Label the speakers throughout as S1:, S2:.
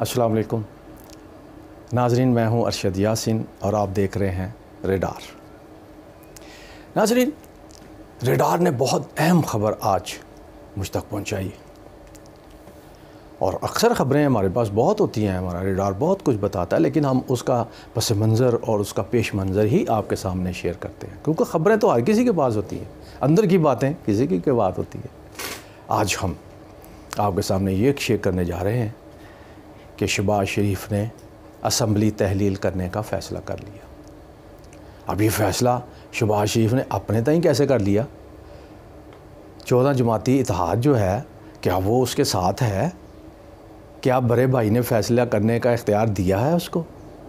S1: अस्सलाम वालेकुम नाजरीन मैं हूं अरशद यासिन और आप देख रहे हैं रेडार नाजरीन रेडार ने बहुत अहम ख़बर आज मुझ तक पहुंचाई और अक्सर ख़बरें हमारे पास बहुत होती हैं हमारा रेडार बहुत कुछ बताता है लेकिन हम उसका पस मंज़र और उसका पेश मंज़र ही आपके सामने शेयर करते हैं क्योंकि ख़बरें तो हर किसी के पास होती हैं अंदर की बातें किसी की के बात होती है आज हम आपके सामने ये शेयर करने जा रहे हैं कि शबाज शरीफ ने असम्बली तहलील करने का फ़ैसला कर लिया अब ये फ़ैसला शबाज शरीफ ने अपने तय कैसे कर लिया चौदह जमाती इतिहाद जो है क्या वो उसके साथ है क्या बड़े भाई ने फ़ैसला करने का इख्तियार दिया है उसको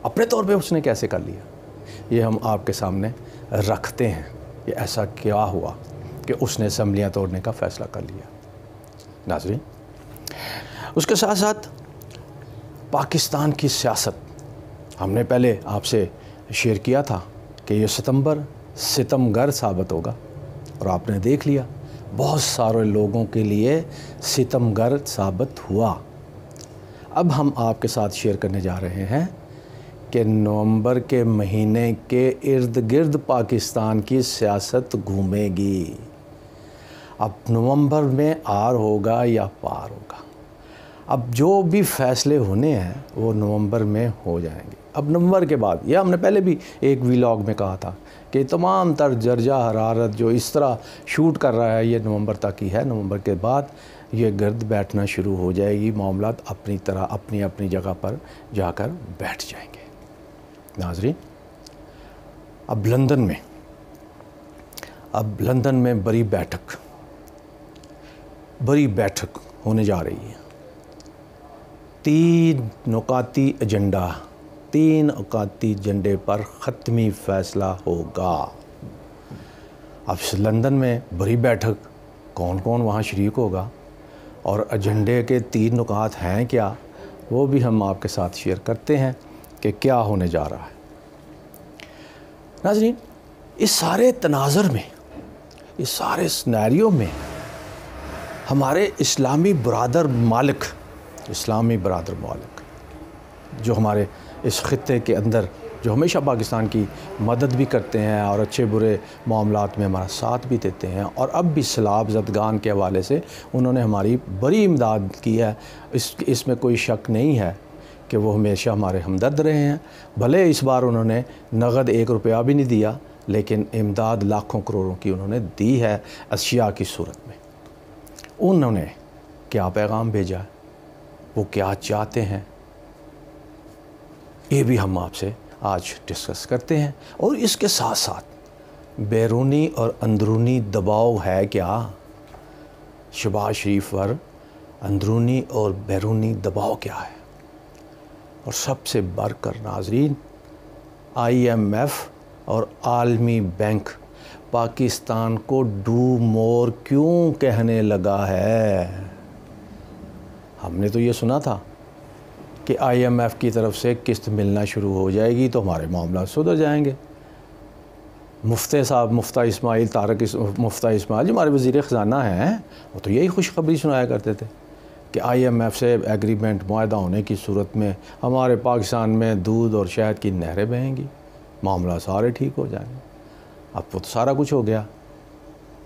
S1: अपने तौर पे उसने कैसे कर लिया ये हम आपके सामने रखते हैं ये ऐसा क्या हुआ कि उसने असम्बलियाँ तोड़ने का फ़ैसला कर लिया नाजरी उसके साथ साथ पाकिस्तान की सियासत हमने पहले आपसे शेयर किया था कि ये सितंबर सितमगर साबित होगा और आपने देख लिया बहुत सारे लोगों के लिए सितमगर साबित हुआ अब हम आपके साथ शेयर करने जा रहे हैं कि नवंबर के महीने के इर्द गिर्द पाकिस्तान की सियासत घूमेगी अब नवंबर में आर होगा या पार होगा अब जो भी फैसले होने हैं वो नवंबर में हो जाएंगे अब नवंबर के बाद यह हमने पहले भी एक वीलॉग में कहा था कि तमाम तर जर्जा हरारत जो इस तरह शूट कर रहा है ये नवंबर तक ही है नवंबर के बाद ये गर्द बैठना शुरू हो जाएगी मामला अपनी तरह अपनी अपनी जगह पर जाकर बैठ जाएंगे नाजरी अब लंदन में अब लंदन में बड़ी बैठक बड़ी बैठक होने जा रही है तीन नुकाती एजेंडा तीन अकाती एजेंडे पर ख़त्मी फ़ैसला होगा अब लंदन में बड़ी बैठक कौन कौन वहाँ शरीक होगा और एजेंडे के तीन नुकात हैं क्या वो भी हम आपके साथ शेयर करते हैं कि क्या होने जा रहा है नाजरीन इस सारे तनाजर में इस सारे स्नैरियो में हमारे इस्लामी बरदर मालिक इस्लामी बरदर मालिक जो हमारे इस ख़त्े के अंदर जो हमेशा पाकिस्तान की मदद भी करते हैं और अच्छे बुरे मामला में हमारा साथ भी देते हैं और अब भी सैलाब जदगान के हवाले से उन्होंने हमारी बड़ी इमदाद की है इस इसमें कोई शक नहीं है कि वो हमेशा हमारे हमदर्द रहे हैं भले इस बार उन्होंने नगद एक रुपया भी नहीं दिया लेकिन इमदाद लाखों करोड़ों की उन्होंने दी है अशिया की सूरत उन्होंने क्या पैगाम भेजा वो क्या चाहते हैं ये भी हम आपसे आज डिस्कस करते हैं और इसके साथ साथ बैरूनी और अंदरूनी दबाव है क्या शबाज शरीफ पर अंदरूनी और बैरूनी दबाव क्या है और सबसे बढ़कर नाजरीन आईएमएफ और आलमी बैंक पाकिस्तान को डू मोर क्यों कहने लगा है हमने तो ये सुना था कि आईएमएफ की तरफ से किस्त मिलना शुरू हो जाएगी तो हमारे मामला सुधर जाएंगे मुफ्ते साहब मुफ्ता इस्माइल तारक इस, मुफ्ता इस्माइल जो हमारे वज़ी ख़जाना हैं वो तो यही खुशखबरी सुनाया करते थे कि आईएमएफ से एग्रीमेंट माहा होने की सूरत में हमारे पाकिस्तान में दूध और शहद की नहरें बहेंगी मामला सारे ठीक हो जाएंगे अब वो तो सारा कुछ हो गया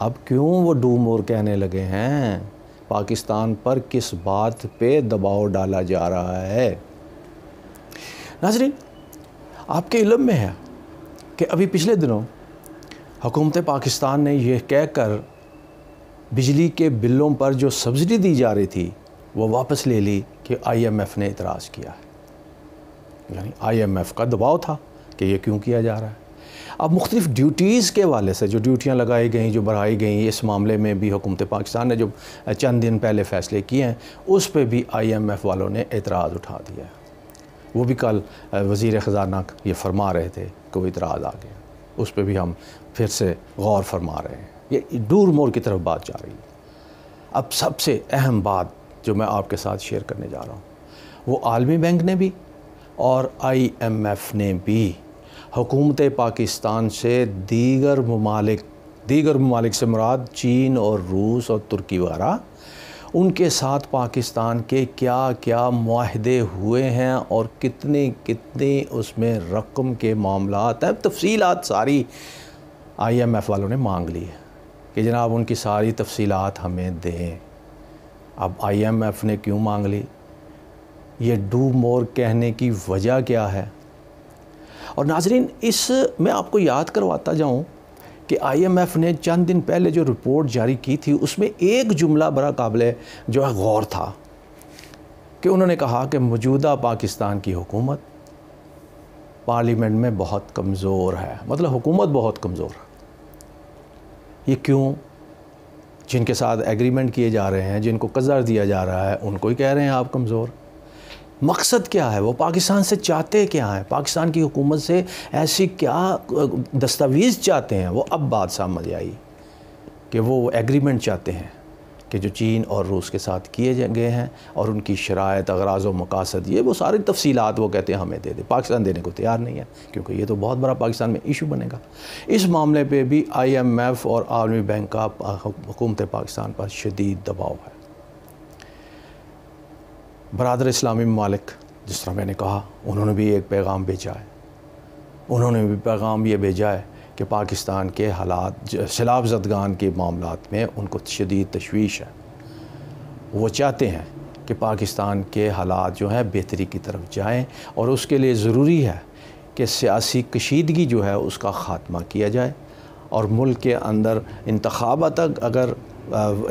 S1: अब क्यों वो डूम और कहने लगे हैं पाकिस्तान पर किस बात पे दबाव डाला जा रहा है नाजरीन आपके इलम में है कि अभी पिछले दिनों हुकूमत पाकिस्तान ने यह कह कहकर बिजली के बिलों पर जो सब्सिडी दी जा रही थी वो वापस ले ली कि आईएमएफ ने इतराज़ किया है यानी आईएमएफ का दबाव था कि ये क्यों किया जा रहा है अब मुख्तलिफ़ ड्यूटीज़ के वाले से जो ड्यूटियाँ लगाई गई जो बढ़ाई गई इस मामले में भी हुकूमत पाकिस्तान ने जो चंद दिन पहले फ़ैसले किए हैं उस पर भी आई एम एफ़ वालों ने एतराज़ उठा दिया है वो भी कल वज़ी ख़जाना ये फरमा रहे थे कि वो इतराज़ आ गया उस पर भी हम फिर से गौर फरमा रहे हैं ये दूर मोर की तरफ बात जा रही है अब सबसे अहम बात जो मैं आपके साथ शेयर करने जा रहा हूँ वो आलमी बैंक ने भी और आई एम एफ़ ने भी हुकूमत पाकिस्तान से दीगर ममालिक दीगर ममालिक से मुराद चीन और रूस और तुर्की वगैरह उनके साथ पाकिस्तान के क्या क्या माहदे हुए हैं और कितने कितने उसमें रकम के मामला हैं तफसीलात सारी आई एम एफ़ वालों ने मांग ली है कि जनाब उनकी सारी तफसीलत हमें दें अब आई एम एफ़ ने क्यों मांग ली ये डू मोर कहने की वजह क्या है और नाजरीन इस मैं आपको याद करवाता जाऊँ कि आईएमएफ ने चंद दिन पहले जो रिपोर्ट जारी की थी उसमें एक जुमला बड़ा काबिल जो है गौर था कि उन्होंने कहा कि मौजूदा पाकिस्तान की हुकूमत पार्लियामेंट में बहुत कमज़ोर है मतलब हुकूमत बहुत कमज़ोर है ये क्यों जिनके साथ एग्रीमेंट किए जा रहे हैं जिनको कज़र दिया जा रहा है उनको ही कह रहे हैं आप कमज़ोर मकसद क्या है वो पाकिस्तान से चाहते क्या हैं पाकिस्तान की हुकूमत से ऐसी क्या दस्तावेज़ चाहते हैं वो अब बात समझ आई कि वो एग्रीमेंट चाहते हैं कि जो चीन और रूस के साथ किए गए हैं और उनकी शरात अगराज व मकासद ये वो सारी तफसीलात वो कहते हैं हमें दे दे पाकिस्तान देने को तैयार नहीं है क्योंकि ये तो बहुत बड़ा पाकिस्तान में इशू बनेगा इस मामले पर भी आई एम एफ़ और आर्मी बैंक का हुकूमत पाकिस्तान पर शदीद दबाव है बरदर इस्लामी मालिक जिस तरह मैंने कहा उन्होंने भी एक पैगाम भेजा है उन्होंने भी पैगाम ये भेजा है कि पाकिस्तान के हालात सैलाब जदगान के मामला में उनको शदीद तशवीश है वो चाहते हैं कि पाकिस्तान के हालात जो हैं बेहतरी की तरफ जाएँ और उसके लिए ज़रूरी है कि सियासी कशीदगी जो है उसका ख़ात्मा किया जाए और मुल्क के अंदर इंतबा तक अगर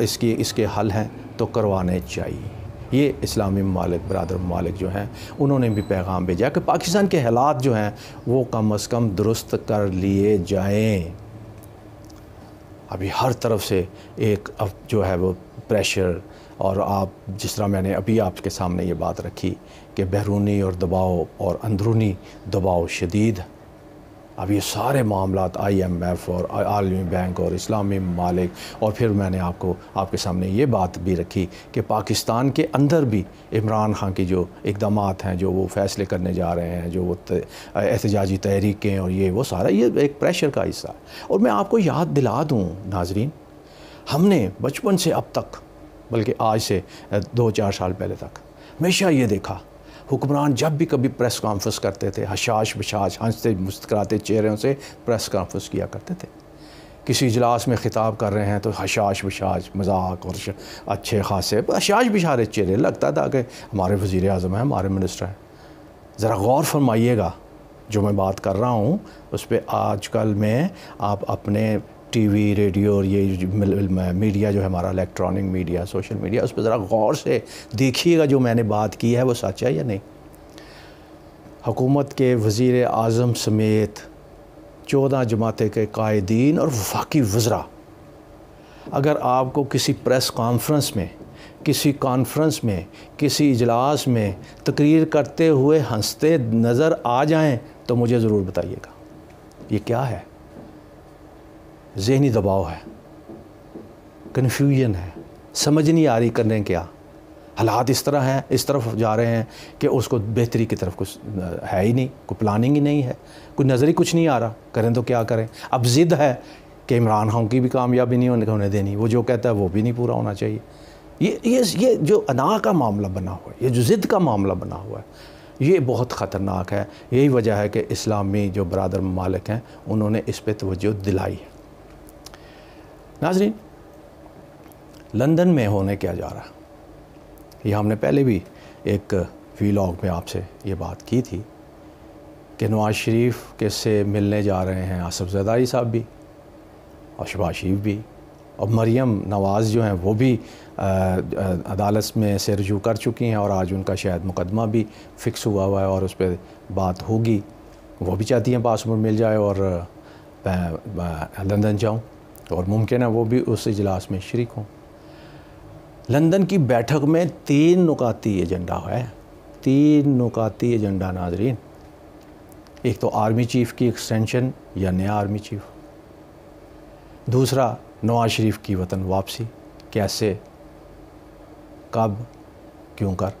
S1: इसकी इसके हल हैं तो करवाने चाहिए ये इस्लामी ममालिक बरदर ममालिक जो हैं उन्होंने भी पैगाम भेजा कि पाकिस्तान के हालात जो हैं वो कम अज़ कम दुरुस्त कर लिए जाएँ अभी हर तरफ से एक अब जो है वो प्रेशर और आप जिस तरह मैंने अभी आपके सामने ये बात रखी कि बैरूनी और दबाव और अंदरूनी दबाव शदीद अब ये सारे मामला आई एम एफ़ और आलमी बैंक और इस्लामी ममालिक और फिर मैंने आपको आपके सामने ये बात भी रखी कि पाकिस्तान के अंदर भी इमरान खान की जो इकदाम हैं जो वो फैसले करने जा रहे हैं जो वो एहतजाजी तहरीकें और ये वो सारा ये एक प्रेशर का हिस्सा है और मैं आपको याद दिला दूँ नाजरीन हमने बचपन से अब तक बल्कि आज से दो चार साल पहले तक हमेशा ये देखा हुक्मरान जब भी कभी प्रेस कॉन्फ्रेंस करते थे हशाश बशाश हंसते मुस्कराते चेहरों से प्रेस कॉन्फ्रेंस किया करते थे किसी इजलास में ख़िताब कर रहे हैं तो हशाश बशाज मजाक और अच्छे खासे हशाश बशारे चेहरे लगता था कि हमारे वज़ी अजम हैं हमारे मिनिस्टर हैं ज़रा गौर फरमाइएगा जो मैं बात कर रहा हूँ उस पर आज कल मैं आप अपने टीवी रेडियो और ये मीडिया जो है हमारा इलेक्ट्रॉनिक मीडिया सोशल मीडिया उस पर ज़रा गौर से देखिएगा जो मैंने बात की है वो सच है या नहीं हुकूमत के वज़ी अजम समेत चौदह जमातें के कायदीन और वाकई वज़रा अगर आपको किसी प्रेस कॉन्फ्रेंस में किसी कॉन्फ्रेंस में किसी इजलास में तकरीर करते हुए हंसते नज़र आ जाएं तो मुझे ज़रूर बताइएगा ये क्या है जहनी दबाव है कन्फ्यूजन है समझ नहीं आ रही करने क्या हालात इस तरह हैं इस तरफ जा रहे हैं कि उसको बेहतरी की तरफ कुछ है ही नहीं कोई प्लानिंग ही नहीं है कोई नज़र ही कुछ नहीं आ रहा करें तो क्या करें अब ज़िद है कि इमरान खान की भी कामयाबी नहीं होने देनी वो जो कहता है वो भी नहीं पूरा होना चाहिए ये ये ये जो अना का मामला बना हुआ है ये जो ज़िद का मामला बना हुआ है ये बहुत ख़तरनाक है यही वजह है कि इस्लामी जो बरदर ममालिक हैं उन्होंने इस पर तोज्जो दिलाई है नाजरीन लंदन में होने क्या जा रहा ये हमने पहले भी एक वीलॉग में आपसे ये बात की थी कि नवाज शरीफ के से मिलने जा रहे हैं आसफ़ जदाई साहब भी और शबाज शरीफ भी और मरियम नवाज़ जो हैं वो भी अदालत में से रजू कर चुकी हैं और आज उनका शायद मुकदमा भी फ़िक्स हुआ हुआ है और उस पर बात होगी वो भी चाहती हैं पासपोर्ट मिल जाए और लंदन जाऊँ तो और मुमकिन है वो भी उस इजलास में शर्क हों लंदन की बैठक में तीन नुकाती एजेंडा है तीन नुकाती एजेंडा नाजरीन एक तो आर्मी चीफ़ की एक्सटेंशन या नया आर्मी चीफ दूसरा नवाज शरीफ की वतन वापसी कैसे कब क्यों कर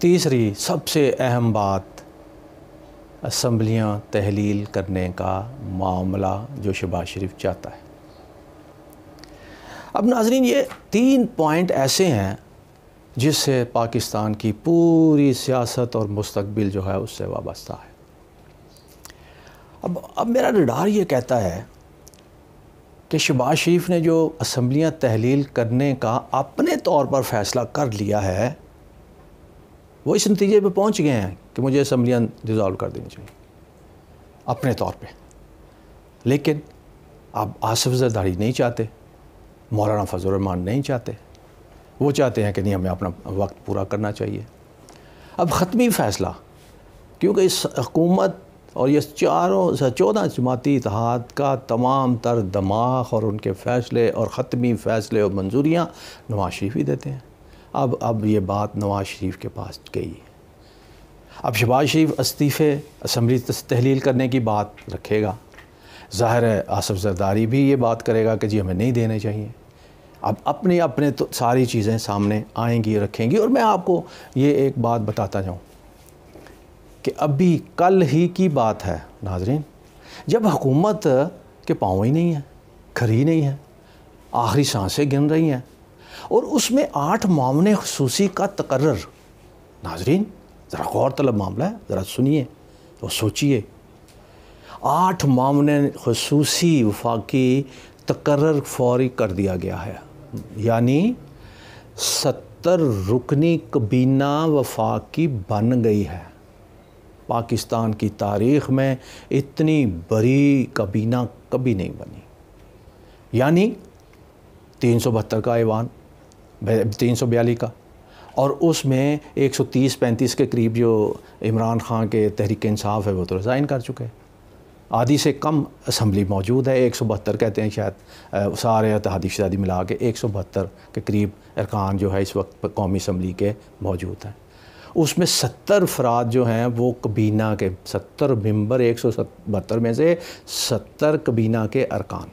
S1: तीसरी सबसे अहम बात असम्बलियाँ तहलील करने का मामला जो शबाज शरीफ चाहता है अब नाजरीन ये तीन पॉइंट ऐसे हैं जिससे पाकिस्तान की पूरी सियासत और मुस्तबिल जो है उससे वाबस्ता है अब अब मेरा रिडार ये कहता है कि शबाज शरीफ ने जो असम्बलियाँ तहलील करने का अपने तौर पर फ़ैसला कर लिया है वो इस नतीजे पर पहुँच गए हैं कि मुझे असम्बलियाँ डिज़ोल्व कर देनी चाहिए अपने तौर पर लेकिन आप आसफ जरदारी नहीं चाहते मौलाना फजलरहमान नहीं चाहते वो चाहते हैं कि नहीं हमें अपना वक्त पूरा करना चाहिए अब ख़त्मी फ़ैसला क्योंकि इस हकूमत और ये चारों चौदह जमाती इतिहाद का तमाम तर दमाग और उनके फ़ैसले और ख़त्मी फ़ैसले और मंजूरियाँ नवाज शरीफ ही देते हैं अब अब ये बात नवाज़ शरीफ के पास गई अब शहबाज शरीफ इस्तीफ़े असम्बली तहलील करने की बात रखेगा ज़ाहिर है आसफ जरदारी भी ये बात करेगा कि जी हमें नहीं देने चाहिए अब अपने अपने तो सारी चीज़ें सामने आएंगी रखेंगी और मैं आपको ये एक बात बताता जाऊँ कि अभी कल ही की बात है नाजरीन जब हुकूमत के पाँव ही नहीं है घर ही नहीं है आखिरी सांसें गिन रही हैं और उसमें आठ मामन खसूसी का तकर्र नाजरीन ज़रा गौर तलब मामला है ज़रा सुनिए और सोचिए आठ मामन खसूसी वफाकी तकर्र फौरी कर दिया गया है यानी सत्तर रुकनी कबीना वफाकी बन गई है पाकिस्तान की तारीख में इतनी बड़ी कबीना कभी नहीं बनी यानी तीन सौ बहत्तर का ऐवान तीन सौ बयाली का और उसमें 130 35 के करीब जो इमरान खान के तहरीक इंसाफ है वो तो रिज़ाइन कर चुके हैं आधी से कम असम्बली मौजूद है एक सौ बहत्तर कहते हैं शायद सारे तहदी शादी मिला के एक सौ बहत्तर के करीब अरकान जो है इस वक्त कौमी असम्बली के मौजूद हैं उसमें सत्तर अफराद जो हैं वो कबीना के सत्तर मंबर एक सौ बहत्तर में से सत्तर कबीना के अरकान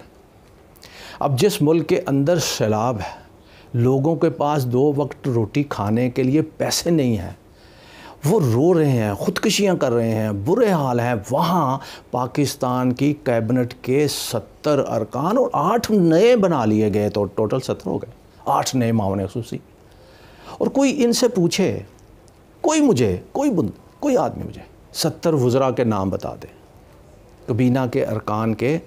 S1: अब जिस मुल्क के अंदर सैलाब है लोगों के पास दो वक्त रोटी खाने के लिए पैसे नहीं हैं वो रो रहे हैं ख़ुदकशियाँ कर रहे हैं बुरे हाल हैं वहाँ पाकिस्तान की कैबिनेट के सत्तर अरकान और आठ नए बना लिए गए तो टोटल सत्तर हो गए आठ नए मामले खसूसी और कोई इनसे पूछे कोई मुझे कोई बुंद कोई आदमी मुझे सत्तर वज़रा के नाम बता दे कबीना के अरकान के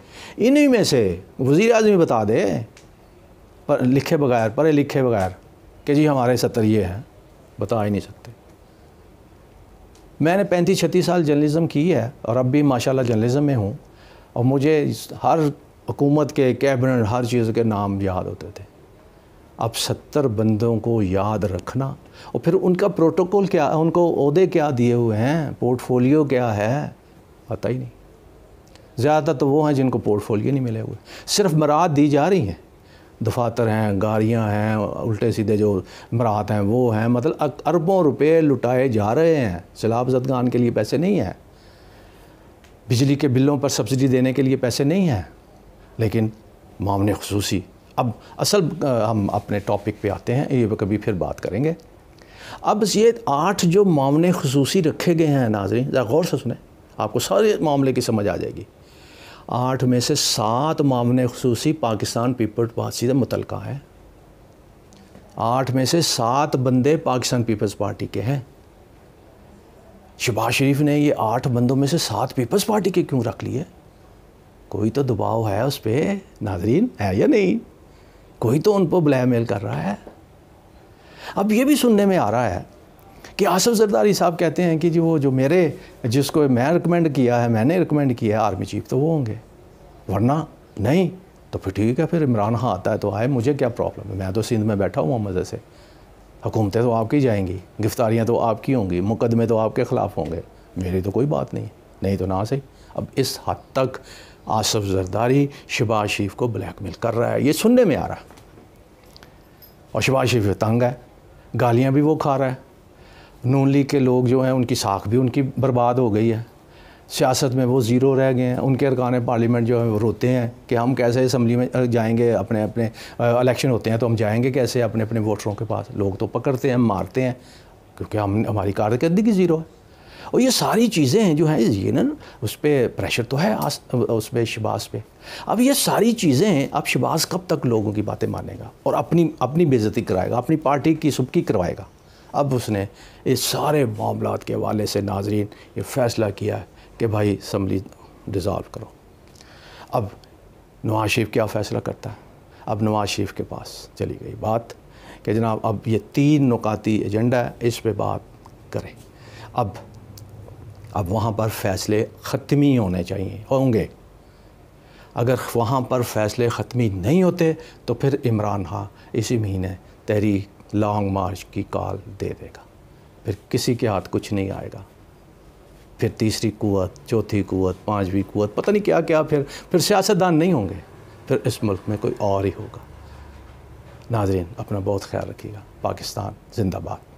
S1: इन्हीं में से वज़ी अजम बता दे पर लिखे बगैर पढ़े लिखे बगैर कि जी हमारे सत्तर ये हैं बता ही नहीं सकते मैंने पैंतीस छत्तीस साल जर्नलिज़म की है और अब भी माशाल्लाह जर्नलिज़म में हूँ और मुझे हर हुकूमत के कैबिनेट हर चीज़ के नाम याद होते थे अब सत्तर बंदों को याद रखना और फिर उनका प्रोटोकॉल क्या उनको अहदे क्या दिए हुए हैं पोर्टफोलियो क्या है पता ही नहीं ज़्यादातर तो वो हैं जिनको पोर्टफोलियो नहीं मिले हुए सिर्फ मराद दी जा रही हैं दफातर हैं गाड़ियाँ हैं उल्टे सीधे जो मरात हैं वो हैं मतलब अरबों रुपए लुटाए जा रहे हैं सैलाब जदगान के लिए पैसे नहीं हैं बिजली के बिलों पर सब्सिडी देने के लिए पैसे नहीं हैं लेकिन मामले खसूसी अब असल हम अपने टॉपिक पे आते हैं ये कभी फिर बात करेंगे अब ये आठ जो मामले खसूसी रखे गए हैं नाजरी ज़रा गौर से सुने आपको सारे मामले की समझ आ जाएगी आठ में से सात मामले खसूस पाकिस्तान पीपल्स पार्टी से मुतल है आठ में से सात बंदे पाकिस्तान पीपल्स पार्टी के हैं शबाज शरीफ ने ये आठ बंदों में से सात पीपल्स पार्टी के क्यों रख लिए कोई तो दबाव है उस पर नाजरीन है या नहीं कोई तो उन पर ब्लैकमेल कर रहा है अब ये भी सुनने में आ रहा है कि आसफ़ जरदारी साहब कहते हैं कि जी वो जो मेरे जिसको मैं रिकमेंड किया है मैंने रिकमेंड किया है आर्मी चीफ तो वो होंगे वरना नहीं तो फिर ठीक है फिर इमरान खां हाँ आता है तो आए मुझे क्या प्रॉब्लम है मैं तो सिंध में बैठा हूँ मजे से हुकूमतें तो आपकी जाएंगी गिरफ्तारियाँ तो आपकी होंगी मुकदमे तो आपके ख़िलाफ़ होंगे मेरी तो कोई बात नहीं नहीं तो ना सही अब इस हद तक आसफ जरदारी शबाज शरीफ को ब्लैकमेल कर रहा है ये सुनने में आ रहा है और शबाज शरीफ तंग है गालियाँ भी वो खा रहा है नून लीग के लोग जो हैं उनकी साख भी उनकी बर्बाद हो गई है सियासत में वो ज़ीरो रह गए हैं उनके अरकान पार्लियामेंट जो है वो रोते हैं कि हम कैसे असम्बली में जाएंगे अपने अपने इलेक्शन होते हैं तो हम जाएंगे कैसे अपने अपने वोटरों के पास लोग तो पकड़ते हैं मारते हैं क्योंकि हम हमारी कारकर्दगी ज़ीरो है और ये सारी चीज़ें हैं जो हैं ये न उस पर प्रेशर तो है आस, उस पर शबाज पे अब ये सारी चीज़ें हैं अब शबाज कब तक लोगों की बातें मानेगा और अपनी अपनी बेज़ती कराएगा अपनी पार्टी की सबकी करवाएगा अब उसने इस सारे मामला के हवाले से नाजरीन ये फ़ैसला किया है कि भाई इसम्बली डिज़ोल्व करो अब नवाज शरीफ क्या फ़ैसला करता है अब नवाज शरीफ के पास चली गई बात कि जनाब अब ये तीन नुकाती एजेंडा है इस पर बात करें अब अब वहाँ पर फ़ैसले ख़त्मी होने चाहिए होंगे अगर वहाँ पर फ़ैसले ख़त्मी नहीं होते तो फिर इमरान खां इसी महीने तहरीक लॉन्ग मार्च की कॉल दे देगा फिर किसी के हाथ कुछ नहीं आएगा फिर तीसरी कुत चौथी कुत पांचवी कुत पता नहीं क्या क्या फिर फिर सियासतदान नहीं होंगे फिर इस मुल्क में कोई और ही होगा नाजरीन अपना बहुत ख्याल रखिएगा पाकिस्तान जिंदाबाद